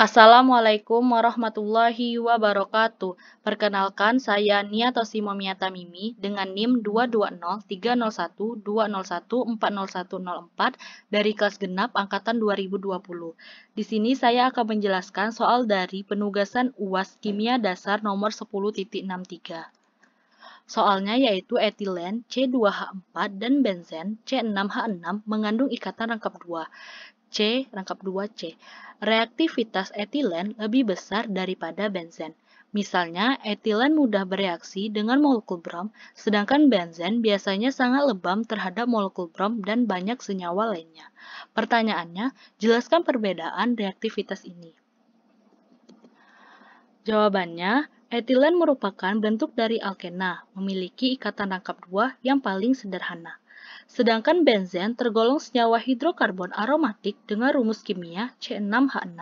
Assalamualaikum warahmatullahi wabarakatuh. Perkenalkan saya Nia Tosimo Miata Mimi dengan NIM 220301201400104 dari kelas genap angkatan 2020. Di sini saya akan menjelaskan soal dari penugasan UAS Kimia Dasar nomor 10.63. Soalnya yaitu etilen C2H4 dan benzen C6H6 mengandung ikatan rangkap 2. C rangkap 2C. Reaktivitas etilen lebih besar daripada benzen. Misalnya, etilen mudah bereaksi dengan molekul brom, sedangkan benzen biasanya sangat lebam terhadap molekul brom dan banyak senyawa lainnya. Pertanyaannya, jelaskan perbedaan reaktivitas ini. Jawabannya, etilen merupakan bentuk dari alkena, memiliki ikatan rangkap 2 yang paling sederhana. Sedangkan benzen tergolong senyawa hidrokarbon aromatik dengan rumus kimia C6H6.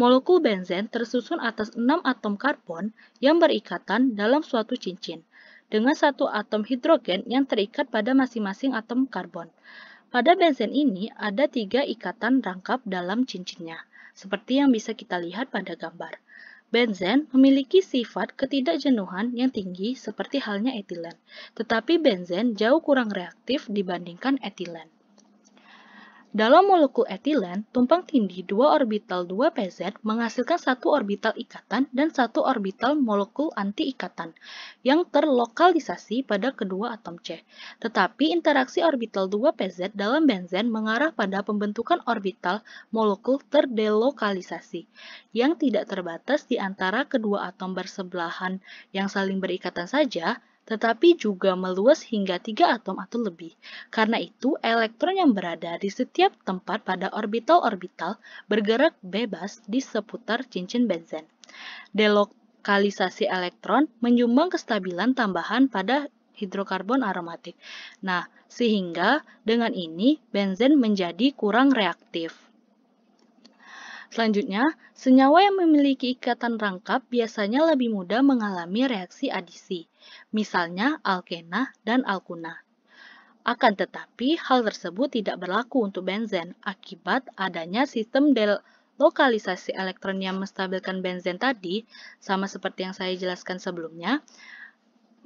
Molekul benzen tersusun atas 6 atom karbon yang berikatan dalam suatu cincin, dengan satu atom hidrogen yang terikat pada masing-masing atom karbon. Pada benzen ini ada tiga ikatan rangkap dalam cincinnya, seperti yang bisa kita lihat pada gambar. Benzen memiliki sifat ketidakjenuhan yang tinggi seperti halnya etilen, tetapi benzen jauh kurang reaktif dibandingkan etilen. Dalam molekul etilen, tumpang tindih dua orbital 2pz menghasilkan satu orbital ikatan dan satu orbital molekul anti-ikatan yang terlokalisasi pada kedua atom C. Tetapi interaksi orbital 2pz dalam benzen mengarah pada pembentukan orbital molekul terdelokalisasi yang tidak terbatas di antara kedua atom bersebelahan yang saling berikatan saja, tetapi juga meluas hingga tiga atom atau lebih. Karena itu, elektron yang berada di setiap tempat pada orbital-orbital bergerak bebas di seputar cincin benzen. Delokalisasi elektron menyumbang kestabilan tambahan pada hidrokarbon aromatik. Nah, sehingga dengan ini benzen menjadi kurang reaktif. Selanjutnya, senyawa yang memiliki ikatan rangkap biasanya lebih mudah mengalami reaksi adisi, misalnya alkena dan alkuna. Akan tetapi, hal tersebut tidak berlaku untuk benzen akibat adanya sistem delokalisasi elektron yang menstabilkan benzen tadi, sama seperti yang saya jelaskan sebelumnya,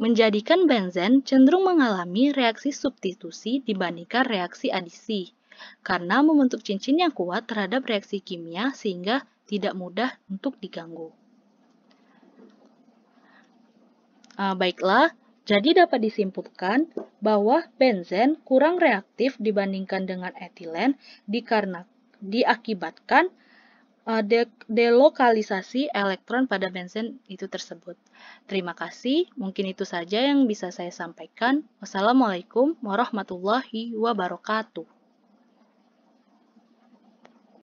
menjadikan benzen cenderung mengalami reaksi substitusi dibandingkan reaksi adisi karena membentuk cincin yang kuat terhadap reaksi kimia sehingga tidak mudah untuk diganggu. Ah, baiklah, jadi dapat disimpulkan bahwa benzen kurang reaktif dibandingkan dengan etilen diakibatkan ah, delokalisasi elektron pada benzen itu tersebut. Terima kasih, mungkin itu saja yang bisa saya sampaikan. Wassalamualaikum warahmatullahi wabarakatuh.